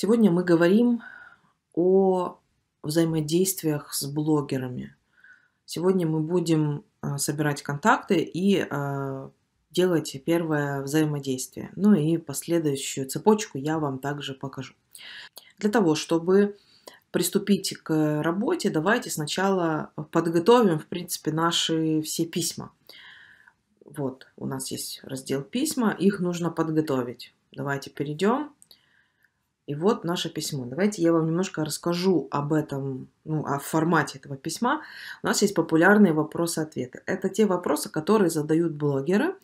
Сегодня мы говорим о взаимодействиях с блогерами. Сегодня мы будем э, собирать контакты и э, делать первое взаимодействие. Ну и последующую цепочку я вам также покажу. Для того, чтобы приступить к работе, давайте сначала подготовим, в принципе, наши все письма. Вот, у нас есть раздел письма, их нужно подготовить. Давайте перейдем и вот наше письмо. Давайте я вам немножко расскажу об этом, ну, о формате этого письма. У нас есть популярные вопросы-ответы. Это те вопросы, которые задают блогеры,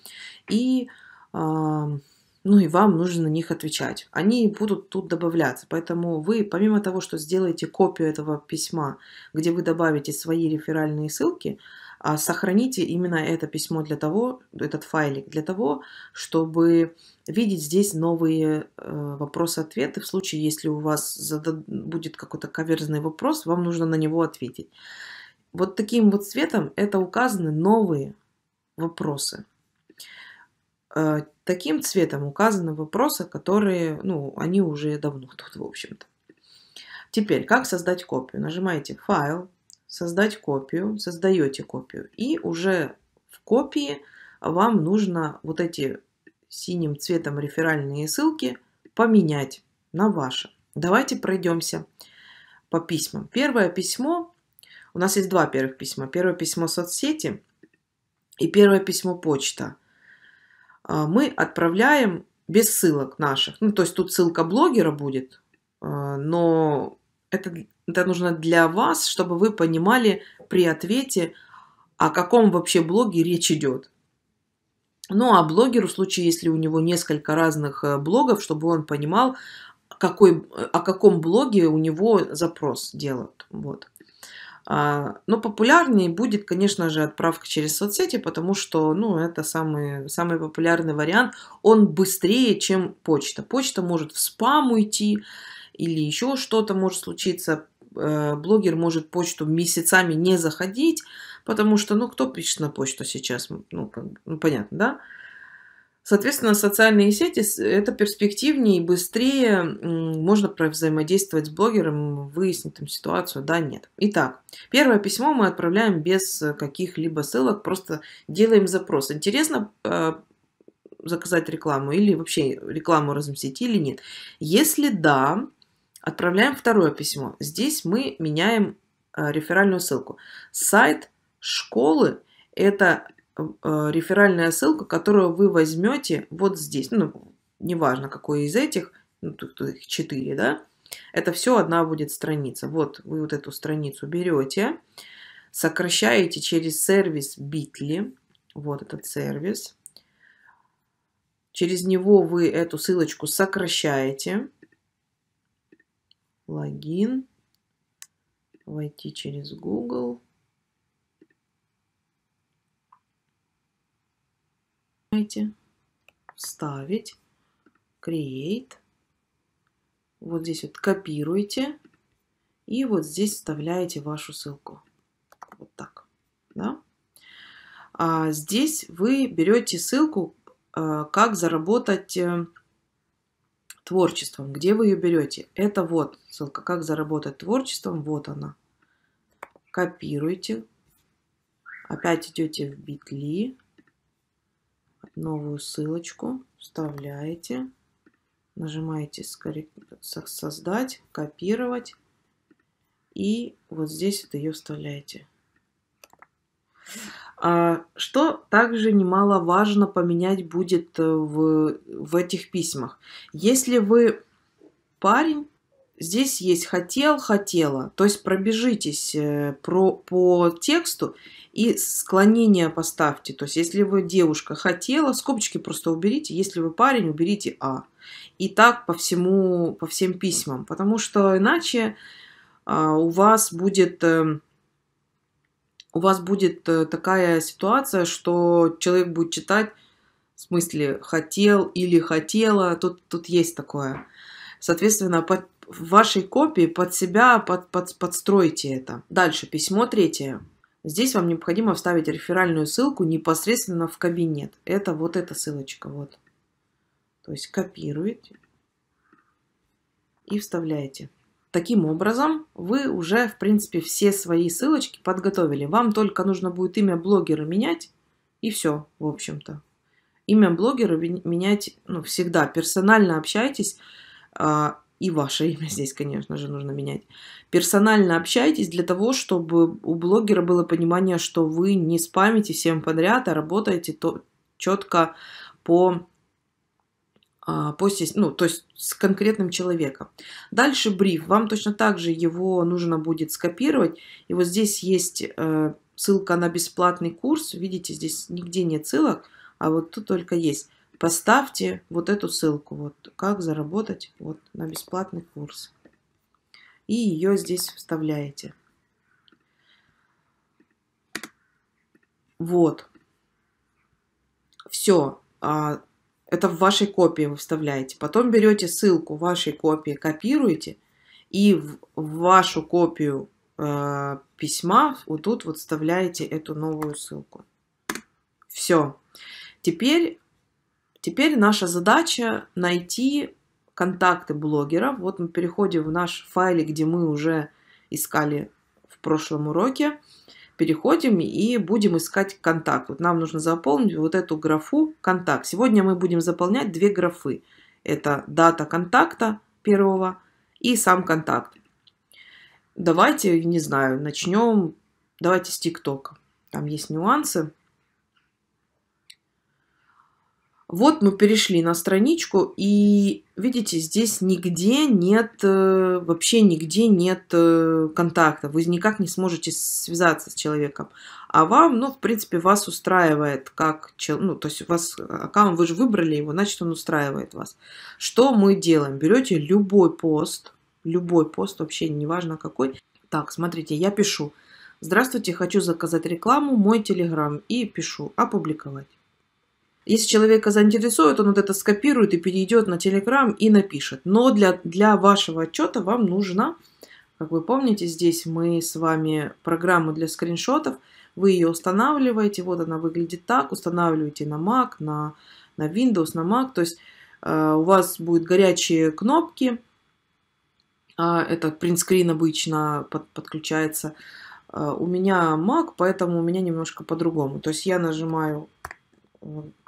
и, э, ну, и вам нужно на них отвечать. Они будут тут добавляться. Поэтому вы, помимо того, что сделаете копию этого письма, где вы добавите свои реферальные ссылки, а, сохраните именно это письмо для того, этот файлик для того, чтобы видеть здесь новые э, вопросы-ответы. В случае, если у вас задад... будет какой-то каверзный вопрос, вам нужно на него ответить. Вот таким вот цветом это указаны новые вопросы. Э, таким цветом указаны вопросы, которые, ну, они уже давно тут, в общем-то. Теперь, как создать копию? Нажимаете «Файл», создать копию, создаете копию, и уже в копии вам нужно вот эти синим цветом реферальные ссылки поменять на ваши. Давайте пройдемся по письмам. Первое письмо, у нас есть два первых письма. Первое письмо соцсети и первое письмо почта. А, мы отправляем без ссылок наших. Ну, то есть тут ссылка блогера будет, а, но это это нужно для вас, чтобы вы понимали при ответе, о каком вообще блоге речь идет. Ну а блогеру, в случае, если у него несколько разных э, блогов, чтобы он понимал, какой, о каком блоге у него запрос делают. Вот. А, но популярнее будет, конечно же, отправка через соцсети, потому что ну, это самый, самый популярный вариант. Он быстрее, чем почта. Почта может в спам уйти или еще что-то может случиться. Э, блогер может почту месяцами не заходить, потому что, ну, кто пишет на почту сейчас? Ну, как, ну понятно, да? Соответственно, социальные сети – это перспективнее и быстрее можно взаимодействовать с блогером, выяснить там ситуацию, да, нет. Итак, первое письмо мы отправляем без каких-либо ссылок, просто делаем запрос. Интересно э, заказать рекламу или вообще рекламу разместить или нет? Если да, Отправляем второе письмо. Здесь мы меняем э, реферальную ссылку. Сайт школы – это э, реферальная ссылка, которую вы возьмете вот здесь. Ну, неважно, какой из этих, ну, тут, тут их 4, да? Это все одна будет страница. Вот вы вот эту страницу берете, сокращаете через сервис Bitly. Вот этот сервис. Через него вы эту ссылочку сокращаете логин, войти через Google. Вставить, create. Вот здесь вот копируете. И вот здесь вставляете вашу ссылку. Вот так. Да? А здесь вы берете ссылку, а, как заработать э, творчеством. Где вы ее берете? Это вот ссылка «Как заработать творчеством». Вот она. Копируете. Опять идете в битли. Новую ссылочку вставляете. Нажимаете «Создать», «Копировать». И вот здесь вот ее вставляете. А что также немаловажно поменять будет э, в, в этих письмах? Если вы парень, здесь есть хотел, хотела, то есть пробежитесь э, про, по тексту и склонение поставьте. То есть, если вы девушка хотела, скобочки просто уберите. Если вы парень, уберите А. И так по всему, по всем письмам. Потому что иначе а, у вас будет... Эм, у вас будет э, такая ситуация, что человек будет читать в смысле хотел или хотела, тут, тут есть такое. Соответственно, под, в вашей копии под себя под, под, подстройте это. Дальше, письмо третье. Здесь вам необходимо вставить реферальную ссылку непосредственно в кабинет. Это вот эта ссылочка. Вот. То есть копируете и вставляете. Таким образом, вы уже, в принципе, все свои ссылочки подготовили. Вам только нужно будет имя блогера менять, и все, в общем-то. Имя блогера менять ну, всегда. Персонально общайтесь, а, и ваше имя здесь, конечно же, нужно менять. Персонально общайтесь для того, чтобы у блогера было понимание, что вы не спамите всем подряд, а работаете то, четко по а, по, ну, то есть с конкретным человеком. Дальше бриф. Вам точно так же его нужно будет скопировать. И вот здесь есть э, ссылка на бесплатный курс. Видите, здесь нигде нет ссылок, а вот тут только есть. Поставьте вот эту ссылку. Вот как заработать вот на бесплатный курс. И ее здесь вставляете. Вот. Все а это в вашей копии вы вставляете. Потом берете ссылку вашей копии, копируете и в вашу копию э, письма вот тут вот вставляете эту новую ссылку. Все. Теперь, теперь наша задача найти контакты блогера. Вот мы переходим в наш файлик, где мы уже искали в прошлом уроке переходим и будем искать контакт. Вот нам нужно заполнить вот эту графу «Контакт». Сегодня мы будем заполнять две графы. Это дата контакта первого и сам контакт. Давайте, не знаю, начнем, давайте с ТикТока. Там есть нюансы. Вот мы перешли на страничку, и видите, здесь нигде нет, э, вообще нигде нет э, контакта. Вы никак не сможете связаться с человеком. А вам, ну, в принципе, вас устраивает как, ну, то есть вас аккаунт, вы же выбрали его, значит, он устраивает вас. Что мы делаем? Берете любой пост, любой пост, вообще неважно какой. Так, смотрите, я пишу. Здравствуйте, хочу заказать рекламу, мой телеграм. И пишу, опубликовать. Если человека заинтересует, он вот это скопирует и перейдет на Telegram и напишет. Но для, для вашего отчета вам нужно, как вы помните, здесь мы с вами программу для скриншотов. Вы ее устанавливаете, вот она выглядит так, устанавливаете на Mac, на, на Windows, на Mac. То есть э, у вас будут горячие кнопки, э, это принтскрин обычно под, подключается. Э, у меня Mac, поэтому у меня немножко по-другому. То есть я нажимаю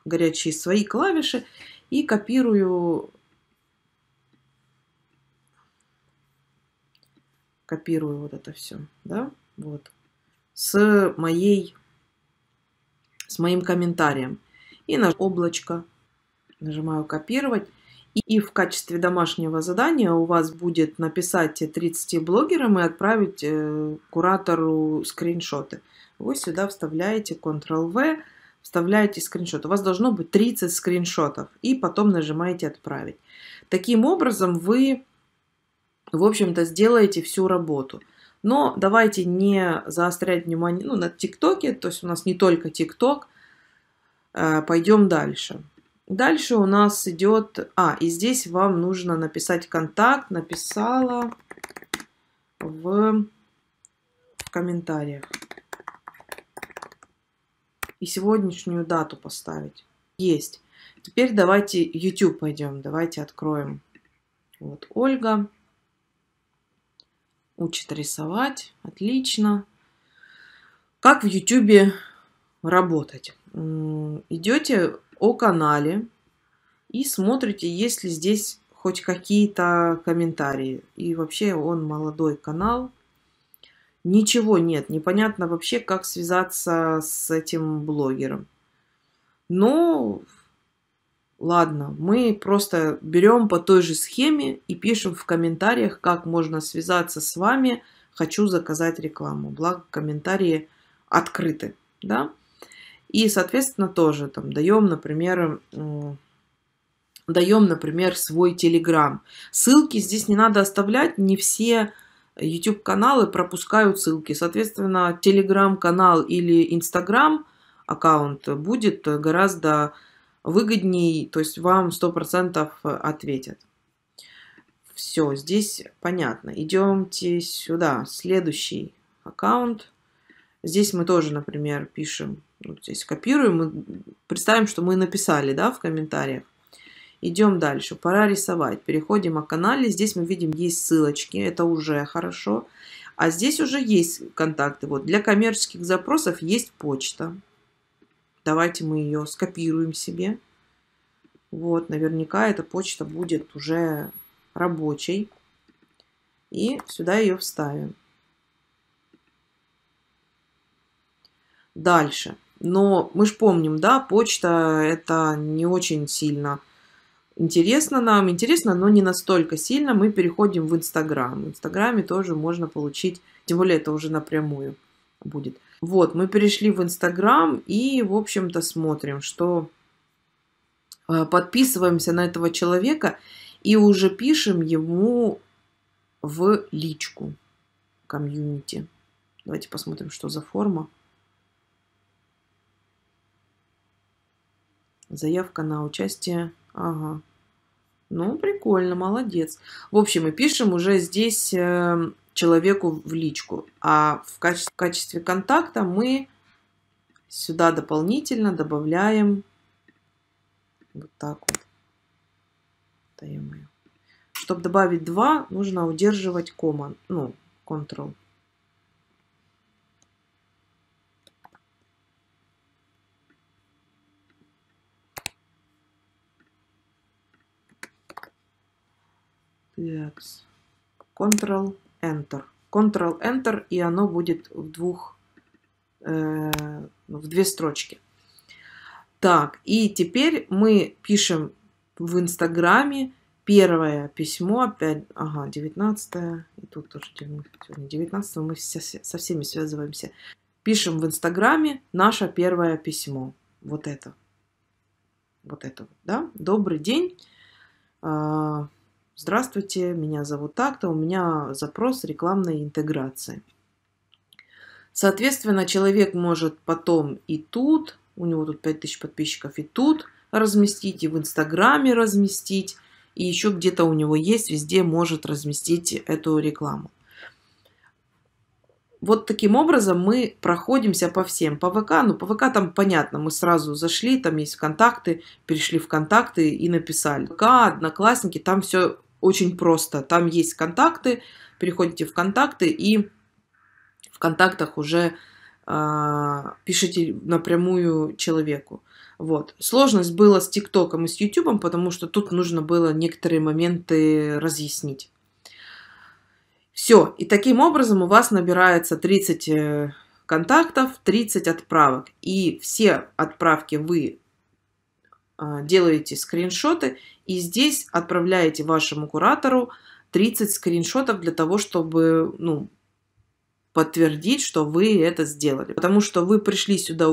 горячие свои клавиши и копирую, копирую вот это все, да, вот, с моей, с моим комментарием. И на облачко нажимаю копировать. И в качестве домашнего задания у вас будет написать 30 блогерам и отправить э, куратору скриншоты. Вы сюда вставляете Ctrl-V, вставляете скриншот. У вас должно быть 30 скриншотов. И потом нажимаете «Отправить». Таким образом вы, в общем-то, сделаете всю работу. Но давайте не заострять внимание ну, на ТикТоке. То есть у нас не только ТикТок. Э, пойдем дальше. Дальше у нас идет... А, и здесь вам нужно написать контакт. Написала в, в комментариях и сегодняшнюю дату поставить. Есть. Теперь давайте YouTube пойдем, давайте откроем. Вот Ольга учит рисовать, отлично. Как в YouTube работать? Идете о канале и смотрите, есть ли здесь хоть какие-то комментарии. И вообще он молодой канал, Ничего нет, непонятно вообще, как связаться с этим блогером. Но ну, ладно, мы просто берем по той же схеме и пишем в комментариях, как можно связаться с вами, хочу заказать рекламу. Благо комментарии открыты, да? И, соответственно, тоже там даем, например, даем, например, свой телеграм. Ссылки здесь не надо оставлять, не все YouTube-каналы пропускают ссылки. Соответственно, Telegram-канал или Instagram аккаунт будет гораздо выгодней, то есть вам 100% ответят. Все, здесь понятно. Идемте сюда, следующий аккаунт. Здесь мы тоже, например, пишем, вот ну, здесь копируем, представим, что мы написали да, в комментариях. Идем дальше. Пора рисовать. Переходим к канале. Здесь мы видим, есть ссылочки. Это уже хорошо. А здесь уже есть контакты. Вот для коммерческих запросов есть почта. Давайте мы ее скопируем себе. Вот, наверняка эта почта будет уже рабочей. И сюда ее вставим. Дальше. Но мы же помним, да, почта это не очень сильно интересно нам, интересно, но не настолько сильно, мы переходим в Инстаграм. В Инстаграме тоже можно получить, тем более это уже напрямую будет. Вот, мы перешли в Инстаграм и, в общем-то, смотрим, что э, подписываемся на этого человека и уже пишем ему в личку комьюнити. Давайте посмотрим, что за форма. Заявка на участие Ага. Ну, прикольно, молодец. В общем, мы пишем уже здесь э, человеку в личку. А в качестве, в качестве контакта мы сюда дополнительно добавляем вот так вот. Чтобы добавить 2, нужно удерживать команд, ну, Ctrl. Relax. Ctrl-Enter. Ctrl-Enter, и оно будет в двух, э, ну, в две строчки. Так, и теперь мы пишем в Инстаграме первое письмо, опять, ага, 19 и тут тоже сегодня 19 мы все, со всеми связываемся. Пишем в Инстаграме наше первое письмо. Вот это. Вот это, да? Добрый день. А, Здравствуйте, меня зовут так-то, у меня запрос рекламной интеграции. Соответственно, человек может потом и тут, у него тут 5000 подписчиков, и тут разместить, и в Инстаграме разместить, и еще где-то у него есть, везде может разместить эту рекламу. Вот таким образом мы проходимся по всем. По ВК, ну по ВК там понятно, мы сразу зашли, там есть контакты, перешли в контакты и написали. ВК, Одноклассники, там все очень просто. Там есть контакты, переходите в контакты и в контактах уже э, пишите напрямую человеку. Вот. Сложность была с ТикТоком и с Ютубом, потому что тут нужно было некоторые моменты разъяснить. Все. И таким образом у вас набирается 30 э, контактов, 30 отправок. И все отправки вы а, делаете скриншоты и здесь отправляете вашему куратору 30 скриншотов для того, чтобы ну, подтвердить, что вы это сделали. Потому что вы пришли сюда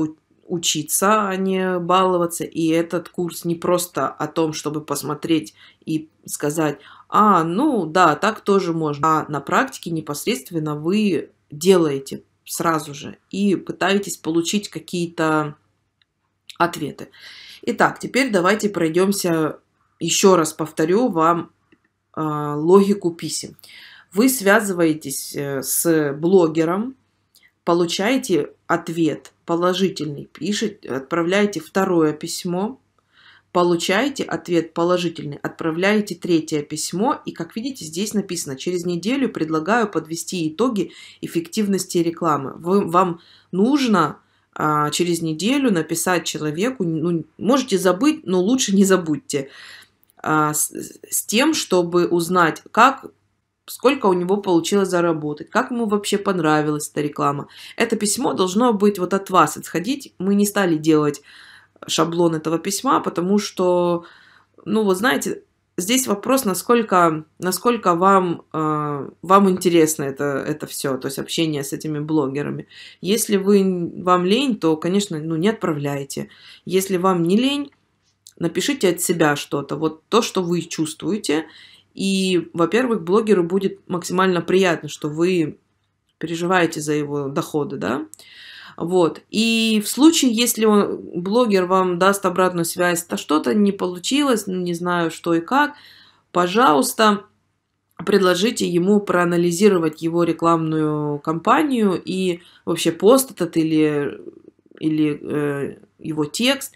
учиться, а не баловаться. И этот курс не просто о том, чтобы посмотреть и сказать, а, ну да, так тоже можно. А на практике непосредственно вы делаете сразу же и пытаетесь получить какие-то ответы. Итак, теперь давайте пройдемся, еще раз повторю вам э, логику писем. Вы связываетесь э, с блогером, получаете ответ положительный, пишете, отправляете второе письмо, получаете ответ положительный, отправляете третье письмо, и как видите, здесь написано, через неделю предлагаю подвести итоги эффективности рекламы. вам нужно а, через неделю написать человеку, ну, можете забыть, но лучше не забудьте, а, с, с тем, чтобы узнать, как сколько у него получилось заработать, как ему вообще понравилась эта реклама. Это письмо должно быть вот от вас отходить. Мы не стали делать шаблон этого письма, потому что, ну, вы знаете, здесь вопрос, насколько, насколько вам, э, вам интересно это, это все, то есть общение с этими блогерами. Если вы, вам лень, то, конечно, ну, не отправляйте. Если вам не лень, напишите от себя что-то, вот то, что вы чувствуете. И, во-первых, блогеру будет максимально приятно, что вы переживаете за его доходы, да, вот. И в случае, если он, блогер вам даст обратную связь, то что-то не получилось, ну, не знаю что и как, пожалуйста, предложите ему проанализировать его рекламную кампанию и вообще пост этот или, или э, его текст.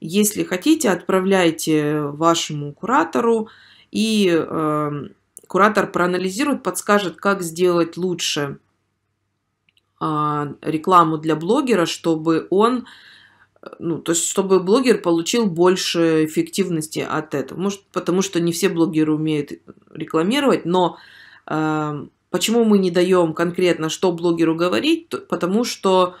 Если хотите, отправляйте вашему куратору, и э, куратор проанализирует, подскажет, как сделать лучше – а, рекламу для блогера, чтобы он ну, то есть, чтобы блогер получил больше эффективности от этого. Может, потому что не все блогеры умеют рекламировать, но а, почему мы не даем конкретно, что блогеру говорить, потому что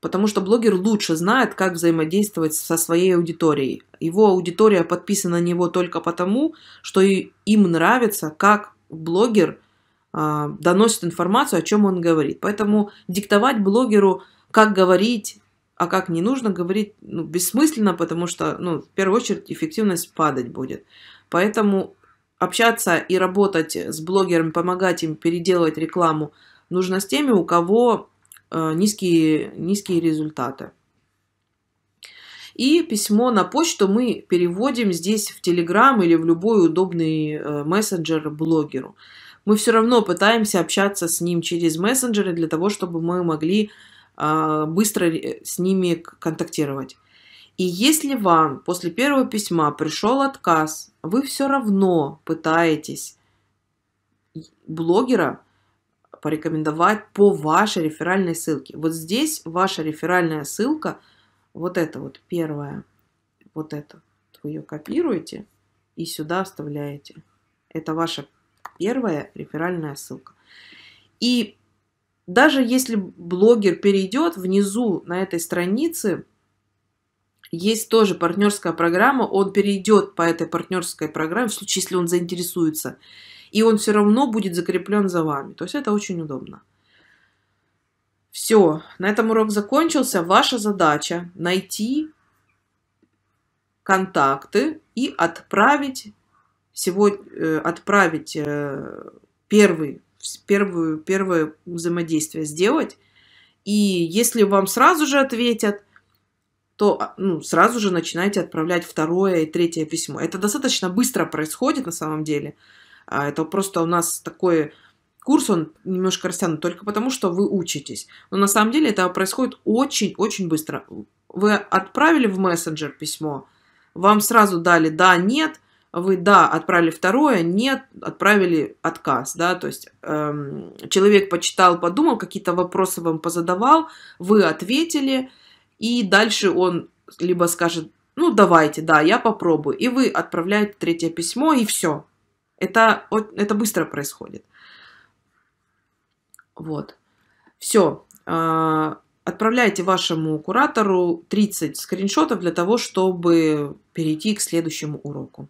Потому что блогер лучше знает, как взаимодействовать со своей аудиторией. Его аудитория подписана на него только потому, что им нравится, как блогер а, доносит информацию, о чем он говорит. Поэтому диктовать блогеру, как говорить, а как не нужно говорить, ну, бессмысленно, потому что, ну, в первую очередь, эффективность падать будет. Поэтому общаться и работать с блогерами, помогать им переделывать рекламу нужно с теми, у кого э, низкие, низкие результаты. И письмо на почту мы переводим здесь в Телеграм или в любой удобный э, мессенджер блогеру мы все равно пытаемся общаться с ним через мессенджеры для того, чтобы мы могли а, э, быстро с ними контактировать. И если вам после первого письма пришел отказ, вы все равно пытаетесь блогера порекомендовать по вашей реферальной ссылке. Вот здесь ваша реферальная ссылка, вот это вот первая, вот это, вы ее копируете и сюда вставляете. Это ваша Первая реферальная ссылка. И даже если блогер перейдет, внизу на этой странице есть тоже партнерская программа, он перейдет по этой партнерской программе, в случае, если он заинтересуется, и он все равно будет закреплен за вами. То есть это очень удобно. Все, на этом урок закончился. Ваша задача найти контакты и отправить сегодня э, отправить э, первый, первую, первое взаимодействие сделать. И если вам сразу же ответят, то а, ну, сразу же начинаете отправлять второе и третье письмо. Это достаточно быстро происходит на самом деле. А, это просто у нас такой курс, он немножко растянут только потому, что вы учитесь. Но на самом деле это происходит очень-очень быстро. Вы отправили в мессенджер письмо, вам сразу дали «да», «нет», вы да, отправили второе, нет, отправили отказ, да, то есть эм, человек почитал, подумал, какие-то вопросы вам позадавал, вы ответили, и дальше он либо скажет, ну давайте, да, я попробую, и вы отправляете третье письмо, и все. Это, это быстро происходит. Вот. Все. А, отправляйте вашему куратору 30 скриншотов для того, чтобы перейти к следующему уроку.